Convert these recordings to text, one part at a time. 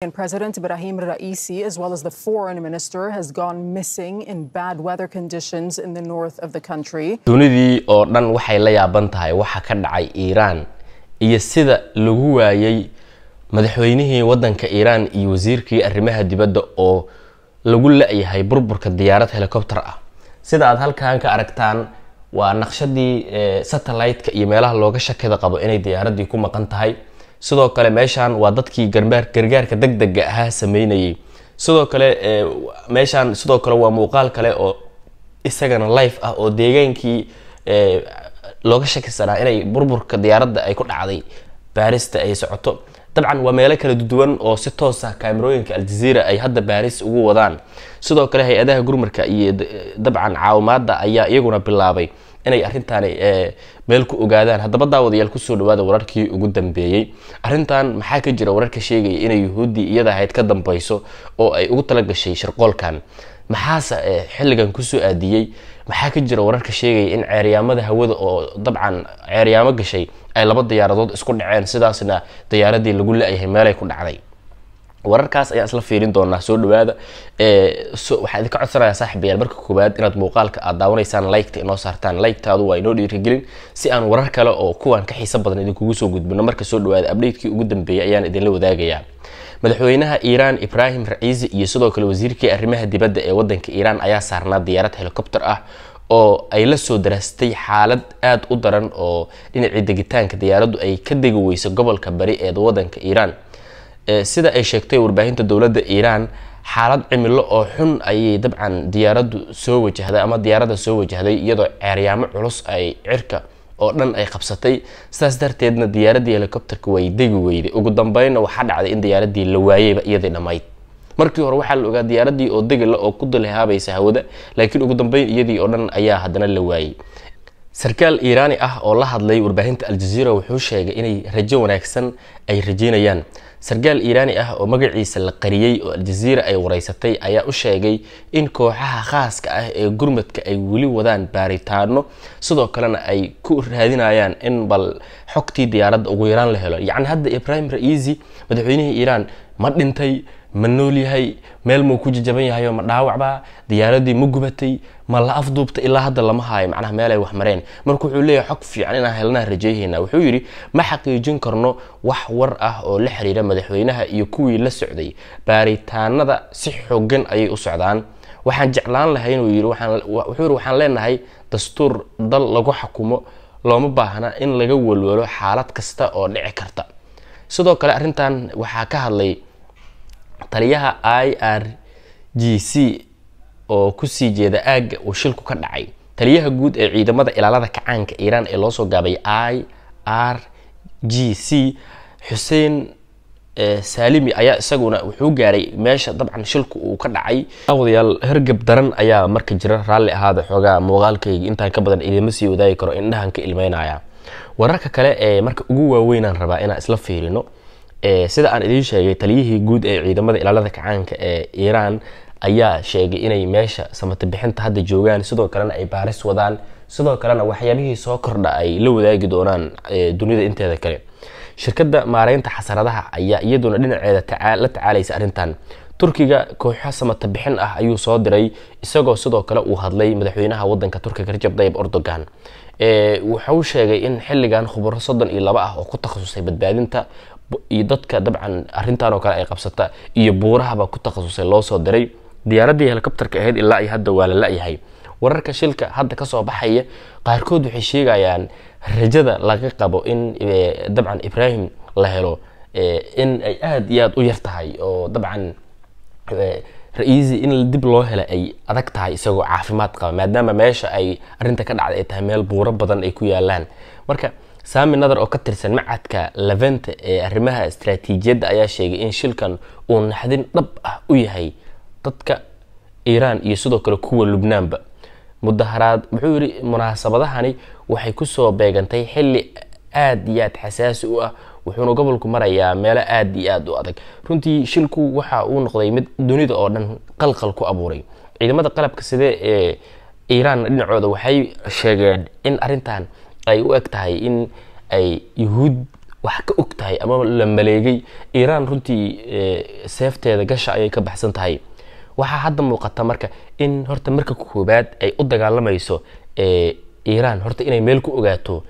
And President Ibrahim Raisi, as well as the foreign minister, has gone missing in bad weather conditions in the north of the country. Dunidii oo dhan waxay la yaaban tahay waxa ka dhacay Iiraan iyo sida lagu waayay madaxweynihii waddanka Iiraan iyo wasiirkii arrimaha dibadda oo lagu la-yahay burburka diyaarad helikobtar ah. Sida aad halkan ka aragtaan waa naqshadii eh, satellite-ka iyo meelaha looga shakida qabo inay diyaaradii ku maqan tahay sidoo kale meeshaan waa dadkii gargaarka deg dega ahaa sameynayay sidoo kale eh, meeshaan sidoo kale waa muuqaal kale oo isagana life ah oo deegaankii eh, looga shakisanaa inay burburka diyaaradda ay ku dhacday baarista ay socoto dabcan waa meelo kala duwan oo si toos ah kaamirooyinka aljaziira ay hadda baaris ugu wadaan sidoo kale hay-adaha gurmarka iyo dabcan caawimaada ayaa iyaguna bilaabay inay arintaani eh, meel ku ogaadaan haddaba daawadayaal kusoo dhawaada wararkii ugu dambeeyey arintan maxaa ka jira wararka sheegaya inay yuhuuddii iyada ahayd ka dambeyso oo ay ugu talagashay shirqoolkan maxaase eh, xilligan kusoo aadiyey maxaa ka jira wararka sheegaya in ceeryaamada hawada oo dabcan ceeryaamo gashay ay laba diyaaradood isku dhaceen sidaasna diyaaradii lagu la-yahay meelay ku dhacday wararkaas ayaa isla fiirin doonaa soo dhawaada waxaa idinka codsanayaa saaxibayaal marka koowaad inaad muuqaalka aad daawanaysaan liketa inoo saartaan likeetaadu waa inoo dhiirigelin si aan warar kale oo kuwan ka xiiso badan idinkugu soo gudbino marka soo dhawaada abdhaydkii ugu dambeeyay ayaan idinla wadaagayaa madaxweynaha iiraan ibraahim raciisi iyo sidoo kale wasiirkii arrimaha dibadda ee wadanka iiraan ayaa saarnaa diyaarad helikobter ah oo ay la soo daraastay xaalad aada u daran oo dhinacii degitaanka diyaaraddu ay ka degi weyso gobolka bari ee wadanka iiraan sida ay sheegtay warbaahinta dowladda iiraan xaalad cimilo oo xun ayay dabcan diyaaraddu soo wajahday ama diyaaradda soo wajahday iyadoo ceeryaamo culus ay cirka oo dhan ay qabsatay sidaas darteedna diyaaraddii helicopterka way degi weyday ugu dambeynna waxaa dhacday in diyaaraddii la waayeyba iyadii dhammayd markii hore waxaa la ogaa diyaaradii oo degala oo ku dulhaabaysa hawada laakiin ugu dambeyn iyadii oo dhan ayaa haddana la waayey sarkaal iiraani ah oo la hadlay warbaahinta aljaziira wuxuu sheegay inay rajo wanaagsan ay rajeynayaan sarkaal iiraani ah oo magaciisa la qariyey oo aljaziira ay wareysatay ayaa u sheegay in kooxaha khaaska ah ee gurmadka ay weli wadaan baaritaano sidoo kalena ay ku raadinayaan in bal xogtii diyaaradda ugu yaraan la helo yacni hadda ibrahim ra-iisi madaxweynihii iiraan ma dhintay ma nool yahay meel muu ku jajaban yahayo ma dhaawacbaa diyaaradii ma gubatay ma la afduubta ilaa hadda lama haayo macnaha meel ay wax mareen marka wuxuu leeyahay xog fiican inaan helnaa rajeeyhayna wuxuu yidhi ma xaqiijin karno wax war ah oo la xiriira madaxweynaha iyo kuwii la socday baaritaanada si xoogan ayay u socdaan waxaan jeclaan lahayn uu yidhi wuxuu yidhi waxaan leenahay dastuur dal lagu xakumo looma baahna in laga walwalo xaalad kasta oo dhici karta sidoo kale arrintan waxaa ka hadlay taliyaha i r g c oo kusii jeeda aagga uu shilku ka dhacay taliyaha guud ee ciidamada ilaalada kacaanka iiraan ee loosoo gaabay i r g c xuseen eh, saalimi ayaa isaguna wuxuu gaaray meesha dabcan shilku uu ka dhacay wadayaal hergab daran ayaa marka jira raalli ahaada xoogaa muuqaalkayga intaan ka badan idima sii wadaagi karo indhahan ka ilmeynaya wararka kale ee marka ugu waaweynaan rabaa inaan isla fiirino Eh, sida aan idiin sheegay taliyihii guud ee ciidamada ilaalada kacaanka ee iiraan ayaa sheegay inay meesha samatabixinta hadda joogaan sidoo kalena ay baaris wadaan sidoo kalena waxyaabihii soo kordha ay la wadaagi doonaan eh, dunida inteeda kale shirkada maareynta xasaradaha ayaa iyaduna dhinaceeda la tacaalaysa arintan turkiga kooxo samata bixin ah ayuu soo diray isagoo sidoo kale uu hadlay madaxweynaha wadanka turkiga rajab dayib ordogan eh, wuxuu sheegay in xilligan khubaro soddon iyo laba ah oo ku takhasusay badbaadinta iyo dadka dabcan arintan oo kale ay qabsata iyo buurahaba ku takhasusay loo soo diray diyaaradii helicobterka ahayd ilaa iyo hadda waa la la-yahay wararka shilka hadda kasoo baxaya qaarkood waxay sheegayaan rajada laga qabo in e, dabcan ibrahim la helo e, in ay aada iyo aada u yar tahay oo dabcan e, ra-iisi in dib loo hela ay adag tahay isagoo caafimaad qaba maadaama meesha ay arinta ka dhacday ay tahay meel buuro badan ay ku yaalaan marka saami nadar oo ka tirsan macadka levente ee arrimaha istaraatiijiyadda ayaa sheegay in shilkan uu naxdin dhab ah u yahay dadka iiraan iyo sidoo kale kuwa lubnaanba mudaharaad wuxuu yidhi munaasabadahani waxay kusoo beegantay xilli aada iyo aada xasaasi u ah wuxuuna gobolku marayaa meelo aada iyo aada u adag runtii shilku waxa uu noqday mid dunida oo dhan qalqal ku abuuray ciidamada qalabka sida ee iiraan dhinacooda waxay sheegeen in arintan ay u eg tahay in ay yahuud wax ka og tahay ama la maleegay iiraan runtii eh, seefteeda gasha ayay ka baxsan tahay waxaa hadda muuqata marka in horta marka koobaad ay u dagaalamayso eh, iiraan horta inay meel ku ogaato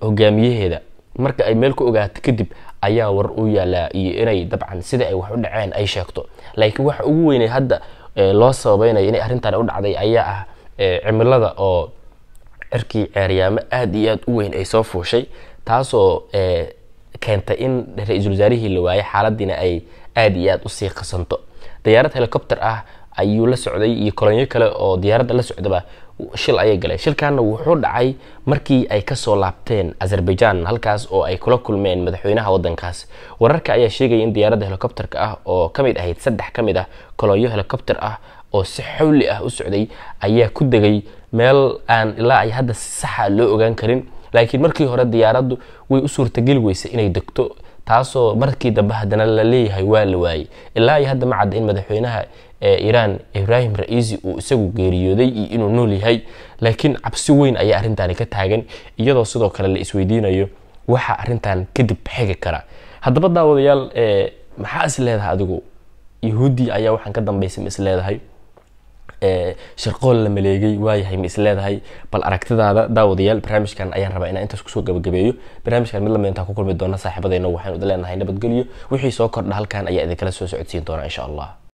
hogaamiyaheeda marka ay meel ku ogaato kadib ayaa war u yaalaa iyo inay dabcan sida ay wax u dhaceen ay sheegto laakiin waxa ugu weynay hadda eh, loo sababeynaya inay arrintan u dhacday ayaa ah cimilada oo cirkii ceeryaamo aada iyo aada u weyn ay soo fuushay taasoo eh, keentay in ra-iisul wasaarihii la waayay xaaladiina ay aada iyo aada usii qasanto diyaarad helicopter ah ayuu la socday iyo kolonyo kale oo diyaaradda la socdaba shil ayay galeen shilkaana wuxuu dhacay markii ay kasoo laabteen azerbaijan halkaas oo ay kula kulmeen madaxweynaha wadankaas wararka ayaa sheegaya in diyaaradda helicopterka ah oo ka mid ahayd saddex ka mid ah kolonyo helicopter ah oo si xawli ah u socday ayaa ku degay meel aan ilaa ay hadda si saxa ah loo ogaan karin laakiin markii hore diyaaraddu way u suurtageli weysay inay degto taasoo markii dambe haddana la leeyahay waa la waayey ilaa iyo hadda ma cadda in madaxweynaha eh, iiraan ibraahim ra-iisi uu isagu geeriyooday iyo inuu nool yahay laakiin cabsi weyn ayaa arrintaani ka taagan iyadoo sidoo kale la isweydiinayo waxaa arrintan kadib xigi kara haddaba daawadayaal eh, maxaa is adigu yahuuddii ayaa waxaan ka dambaysa ma is shirqool la maleegay waayahay ma isleedahay bal aragtidaada daawadayaal barnaamijkan ayaan rabaa inaan intaas kusoo gabagabeeyo barnaamijkan mid lama intaan ku kulmi doona saaxiibadeena waxaan idin leenahay nabadgelyo wixii soo kordha halkan ayaa idinkala soo socodsiin doonaa insha allah